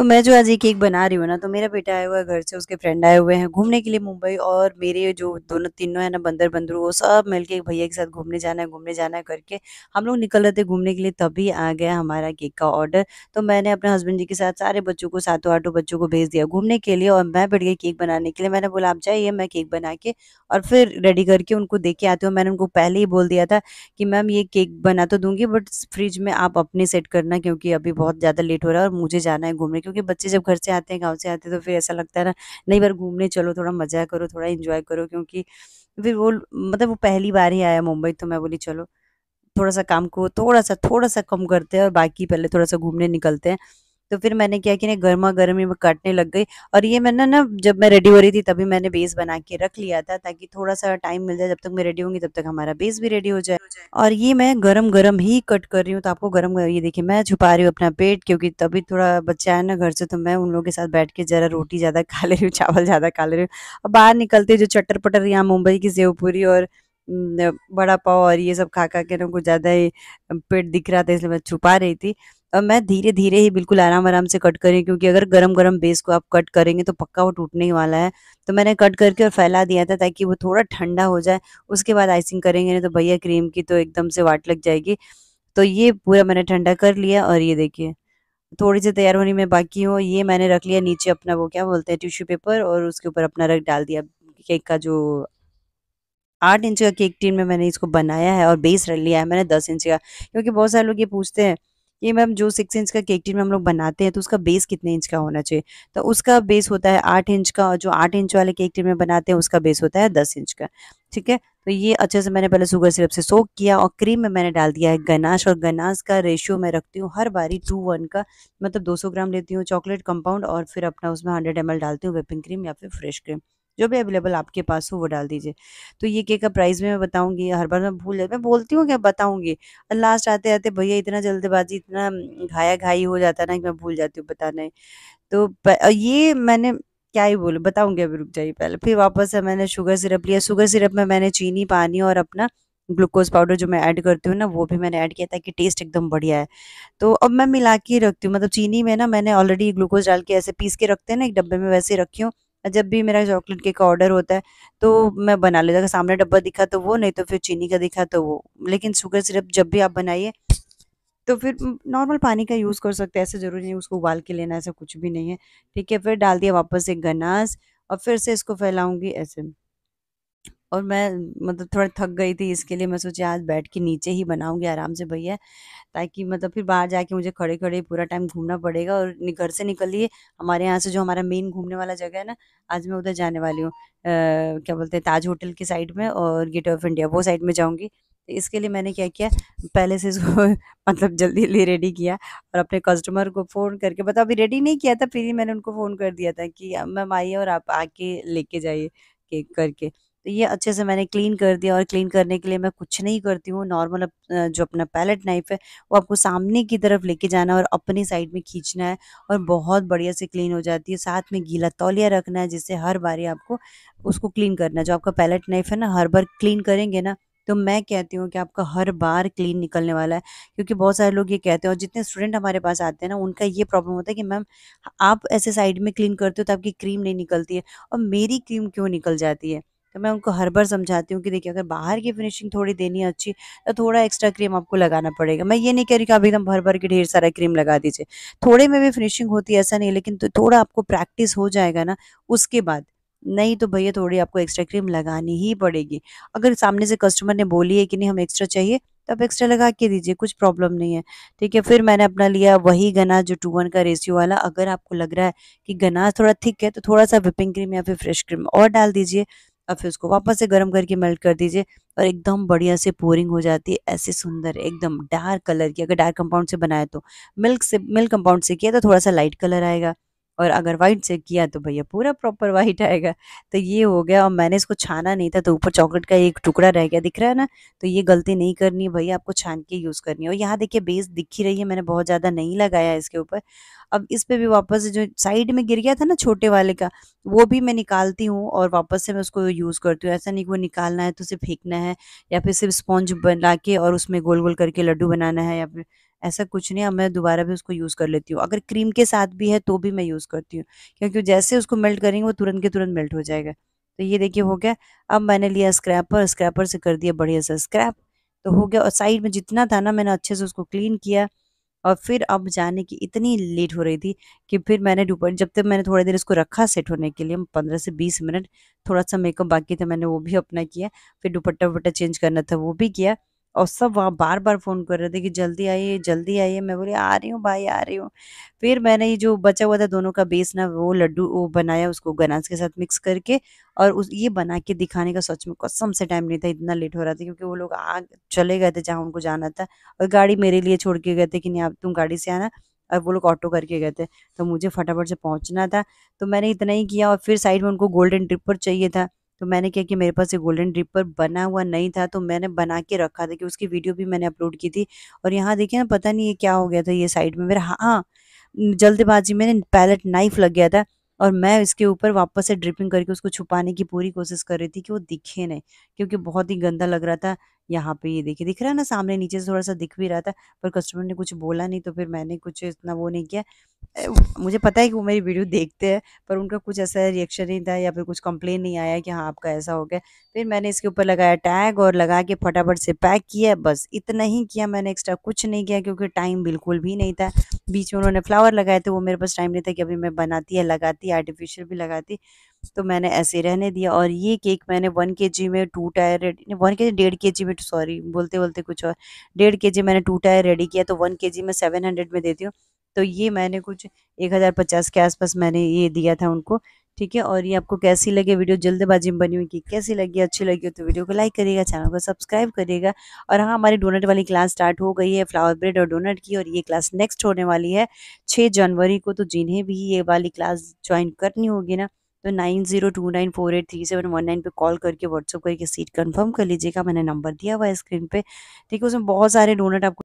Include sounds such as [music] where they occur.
तो मैं जो आज ये केक बना रही हूँ ना तो मेरा बेटा आया हुआ है घर से उसके फ्रेंड आए हुए हैं घूमने के लिए मुंबई और मेरे जो दोनों तीनों है ना बंदर बंदर वो सब मिलके एक भैया के साथ घूमने जाना है घूमने जाना है करके हम लोग निकल रहे थे घूमने के लिए तभी आ गया हमारा केक का ऑर्डर तो मैंने अपने हस्बैंड जी के साथ सारे बच्चों को सातों आठों बच्चों को भेज दिया घूमने के लिए और मैं बैठ गई केक बनाने के लिए मैंने बोला आप जाइए मैं केक बना के और फिर रेडी करके उनको दे के आती हूँ मैंने उनको पहले ही बोल दिया था कि मैम ये केक बना तो दूंगी बट फ्रिज में आप अपने सेट करना क्योंकि अभी बहुत ज़्यादा लेट हो रहा है और मुझे जाना है घूमने के क्योंकि बच्चे जब घर से आते हैं गाँव से आते हैं तो फिर ऐसा लगता है ना नहीं बार घूमने चलो थोड़ा मज़ा करो थोड़ा इंजॉय करो क्योंकि फिर वो मतलब वो पहली बार ही आया मुंबई तो मैं बोली चलो थोड़ा सा काम को थोड़ा सा थोड़ा सा कम करते हैं और बाकी पहले थोड़ा सा घूमने निकलते हैं तो फिर मैंने क्या कि गर्मा गर्म ही काटने लग गई और ये मैंने ना जब मैं रेडी हो रही थी तभी मैंने बेस बना के रख लिया था ताकि थोड़ा सा टाइम मिल जाए जब तक मैं रेडी होंगी तब तक हमारा बेस भी रेडी हो जाए और ये मैं गर्म गर्म ही कट कर रही हूँ तो आपको गर्म ये देखिए मैं छुपा रही हूँ अपना पेट क्योंकि तभी थोड़ा बच्चा है ना घर से तो मैं उन लोगों के साथ बैठ के जरा रोटी ज़्यादा खा ले रही हूँ चावल ज़्यादा खा ले रही हूँ और बाहर निकलते जो चटर पटर यहाँ मुंबई की सेवपुरी और बड़ा पाव और ये सब खा खा के ना कुछ ज़्यादा ही पेट दिख रहा था इसलिए मैं छुपा रही थी अब मैं धीरे धीरे ही बिल्कुल आराम आराम से कट करें क्योंकि अगर गरम गरम बेस को आप कट करेंगे तो पक्का वो टूटने ही वाला है तो मैंने कट करके और फैला दिया था ताकि वो थोड़ा ठंडा हो जाए उसके बाद आइसिंग करेंगे ना तो भैया क्रीम की तो एकदम से वाट लग जाएगी तो ये पूरा मैंने ठंडा कर लिया और ये देखिए थोड़ी सी तैयार होने में बाकी हो ये मैंने रख लिया नीचे अपना वो क्या बोलते हैं टिश्यू पेपर और उसके ऊपर अपना रख डाल दिया केक का जो आठ इंच का केक टीन में मैंने इसको बनाया है और बेस रख लिया है मैंने दस इंच का क्योंकि बहुत सारे लोग ये पूछते हैं कि मैम जो सिक्स इंच का केक टिन में हम लोग बनाते हैं तो उसका बेस कितने इंच का होना चाहिए तो उसका बेस होता है आठ इंच का और जो आठ इंच वाले केक टिन में बनाते हैं उसका बेस होता है दस इंच का ठीक है तो ये अच्छे से मैंने पहले शुगर सिरप से सोक किया और क्रीम में मैंने डाल दिया है गनाश और गनाश का रेशियो मैं रखती हूँ हर बारी टू वन का मतलब दो ग्राम लेती हूँ चॉकलेट कंपाउंड और फिर अपना उसमें हंड्रेड एम डालती हूँ विपिंग क्रीम या फिर फ्रेश क्रीम जो भी अवेलेबल आपके पास हो वो डाल दीजिए तो ये केक का प्राइस भी मैं बताऊंगी हर बार मैं भूल मैं बोलती हूँ क्या बताऊंगी और लास्ट आते आते भैया इतना जल्दबाजी इतना घाया घाई हो जाता ना कि मैं भूल जाती हूँ बताना है तो ये मैंने क्या ही बोलूँ बताऊँगी अभी रुक जाइए पहले फिर वापस मैंने शुगर सिरप लिया शुगर सिरप में मैंने चीनी पानी और अपना ग्लूकोज पाउडर जो मैं ऐड करती हूँ ना वो भी मैंने ऐड किया ताकि टेस्ट एकदम बढ़िया है तो अब मैं मिला के रखती हूँ मतलब चीनी में ना मैंने ऑलरेडी ग्लूकोज डाल के ऐसे पीस के रखते हैं ना एक डब्बे में वैसे रखी हूँ जब भी मेरा चॉकलेट केक का ऑर्डर होता है तो मैं बना लेता अगर सामने डब्बा दिखा तो वो नहीं तो फिर चीनी का दिखा तो वो लेकिन शुगर सिरप जब भी आप बनाइए तो फिर नॉर्मल पानी का यूज़ कर सकते हैं ऐसे ज़रूरी नहीं उसको उबाल के लेना ऐसा कुछ भी नहीं है ठीक है फिर डाल दिया वापस एक गनास और फिर से इसको फैलाऊँगी ऐसे और मैं मतलब थोड़ा थक गई थी इसके लिए मैं सोची आज बैठ के नीचे ही बनाऊंगी आराम से भैया ताकि मतलब फिर बाहर जाके मुझे खड़े खड़े पूरा टाइम घूमना पड़ेगा और घर से निकलिए हमारे यहाँ से जो हमारा मेन घूमने वाला जगह है ना आज मैं उधर जाने वाली हूँ क्या बोलते हैं ताज होटल के साइड में और गेट ऑफ इंडिया वो साइड में जाऊँगी तो इसके लिए मैंने क्या किया पहले से इसको [laughs] मतलब जल्दी जल्दी रेडी किया और अपने कस्टमर को फ़ोन करके मतलब अभी रेडी नहीं किया था फिर ही मैंने उनको फ़ोन कर दिया था कि मैम आइए और आप आके लेके जाइए केक करके तो ये अच्छे से मैंने क्लीन कर दिया और क्लीन करने के लिए मैं कुछ नहीं करती हूँ नॉर्मल जो अपना पैलेट नाइफ है वो आपको सामने की तरफ लेके जाना और अपनी साइड में खींचना है और बहुत बढ़िया से क्लीन हो जाती है साथ में गीला तौलिया रखना है जिससे हर बारी आपको उसको क्लीन करना है जो आपका पैलेट नाइफ है ना हर बार क्लीन करेंगे ना तो मैं कहती हूँ कि आपका हर बार क्लीन निकलने वाला है क्योंकि बहुत सारे लोग ये कहते हैं और जितने स्टूडेंट हमारे पास आते हैं ना उनका ये प्रॉब्लम होता है कि मैम आप ऐसे साइड में क्लीन करते हो तो आपकी क्रीम नहीं निकलती है और मेरी क्रीम क्यों निकल जाती है तो मैं उनको हर बार समझाती हूँ कि देखिए अगर बाहर की फिनिशिंग थोड़ी देनी है अच्छी तो थोड़ा एक्स्ट्रा क्रीम आपको लगाना पड़ेगा मैं ये नहीं कह रही कि आप एकदम भर भर के ढेर सारा क्रीम लगा दीजिए थोड़े में भी फिनिशिंग होती है ऐसा नहीं लेकिन तो थोड़ा आपको प्रैक्टिस हो जाएगा ना उसके बाद नहीं तो भैया थोड़ी आपको एक्स्ट्रा क्रीम लगानी ही पड़ेगी अगर सामने से कस्टमर ने बोली है कि नहीं हम एक्स्ट्रा चाहिए तो आप एक्स्ट्रा लगा के दीजिए कुछ प्रॉब्लम नहीं है ठीक है फिर मैंने अपना लिया वही गना जो टू वन का रेशियो वाला अगर आपको लग रहा है कि गना थोड़ा थिक है तो थोड़ा सा विपिंग क्रीम या फिर फ्रेश क्रीम और डाल दीजिए अब फिर उसको वापस से गर्म करके मेल्ट कर दीजिए और एकदम बढ़िया से पोरिंग हो जाती है ऐसे सुंदर एकदम डार्क कलर की अगर डार्क कंपाउंड से बनाए तो मिल्क से मिल्क कंपाउंड से किया तो थोड़ा सा लाइट कलर आएगा और अगर वाइट से किया तो भैया पूरा प्रॉपर वाइट आएगा तो ये हो गया और मैंने इसको छाना नहीं था तो ऊपर चॉकलेट का एक टुकड़ा रह गया दिख रहा है ना तो ये गलती नहीं करनी है भैया आपको छान के यूज़ करनी है और यहाँ देखिए बेस दिख ही रही है मैंने बहुत ज़्यादा नहीं लगाया इसके ऊपर अब इस पर भी वापस जो साइड में गिर गया था ना छोटे वाले का वो भी मैं निकालती हूँ और वापस से मैं उसको यूज़ करती हूँ ऐसा नहीं कि वो निकालना है तो उसे फेंकना है या फिर सिर्फ स्पॉन्ज बना के और उसमें गोल गोल करके लड्डू बनाना है या फिर ऐसा कुछ नहीं अब मैं दोबारा भी उसको यूज़ कर लेती हूँ अगर क्रीम के साथ भी है तो भी मैं यूज़ करती हूँ क्योंकि जैसे उसको मेल्ट करेंगे वो तुरंत के तुरंत मेल्ट हो जाएगा तो ये देखिए हो गया अब मैंने लिया स्क्रैपर स्क्रैपर से कर दिया बढ़िया सा स्क्रैप तो हो गया और साइड में जितना था ना मैंने अच्छे से उसको क्लीन किया और फिर अब जाने की इतनी लेट हो रही थी कि फिर मैंने डुपट जब तक मैंने थोड़ी देर इसको रखा सेट होने के लिए पंद्रह से बीस मिनट थोड़ा सा मेकअप बाकी था मैंने वो भी अपना किया फिर दुपट्टा वुपट्टा चेंज करना था वो भी किया और सब वहाँ बार बार फ़ोन कर रहे थे कि जल्दी आइए जल्दी आइए मैं बोली आ रही हूँ भाई आ रही हूँ फिर मैंने ये जो बचा हुआ था दोनों का बेस ना वो लड्डू वो बनाया उसको गनाज के साथ मिक्स करके और उस ये बना के दिखाने का सच में कसम से टाइम नहीं था इतना लेट हो रहा था क्योंकि वो लोग आ चले गए थे जहाँ उनको जाना था और गाड़ी मेरे लिए छोड़ के गए थे कि नहीं आप तुम गाड़ी से आना और वो लोग ऑटो करके गए थे तो मुझे फटाफट से पहुँचना था तो मैंने इतना ही किया और फिर साइड में उनको गोल्डन ट्रिप पर चाहिए था तो मैंने क्या कि मेरे पास ये गोल्डन ड्रिपर बना हुआ नहीं था तो मैंने बना के रखा था कि उसकी वीडियो भी मैंने अपलोड की थी और यहाँ देखिए ना पता नहीं ये क्या हो गया था ये साइड में मेरा हाँ जल्दबाजी में पैलेट नाइफ लग गया था और मैं इसके ऊपर वापस से ड्रिपिंग करके उसको छुपाने की पूरी कोशिश कर रही थी कि वो दिखे नहीं क्योंकि बहुत ही गंदा लग रहा था यहाँ पे ये देखिए दिख रहा है ना सामने नीचे से थोड़ा सा दिख भी रहा था पर कस्टमर ने कुछ बोला नहीं तो फिर मैंने कुछ इतना वो नहीं किया मुझे पता है कि वो मेरी वीडियो देखते हैं पर उनका कुछ ऐसा रिएक्शन नहीं था या फिर कुछ कंप्लेन नहीं आया कि हाँ आपका ऐसा हो गया फिर मैंने इसके ऊपर लगाया टैग और लगा के फटाफट से पैक किया बस इतना ही किया मैंने एक्स्ट्रा कुछ नहीं किया क्योंकि टाइम बिल्कुल भी नहीं था बीच में उन्होंने फ्लावर लगाए थे तो वो मेरे पास टाइम नहीं था कि अभी मैं बनाती है लगाती आर्टिफिशियल भी लगाती तो मैंने ऐसे ही रहने दिया और ये केक मैंने वन के जी में टू टायर रेडी वन के जी डेढ़ के जी में सॉरी बोलते बोलते कुछ और डेढ़ के जी मैंने टू टायर रेडी किया तो वन के जी में सेवन हंड्रेड में देती हूँ तो ये मैंने कुछ एक हज़ार पचास के आसपास मैंने ये दिया था उनको ठीक है और ये आपको कैसी लगे वीडियो जल्दबाजी में बनी हुई कि कैसी लगी अच्छी लगी हो तो वीडियो को लाइक करिएगा चैनल को सब्सक्राइब करिएगा और हाँ हमारी डोनट वाली क्लास स्टार्ट हो गई है फ्लावर ब्रेड और डोनट की और ये क्लास नेक्स्ट होने वाली है छः जनवरी को तो जिन्हें भी ये वाली क्लास ज्वाइन करनी होगी ना तो nine zero two nine four eight three seven one nine पर कॉल करके व्हाट्सअप करके सीट कंफर्म कर लीजिएगा मैंने नंबर दिया हुआ है स्क्रीन पे ठीक है उसमें बहुत सारे डोनट आपको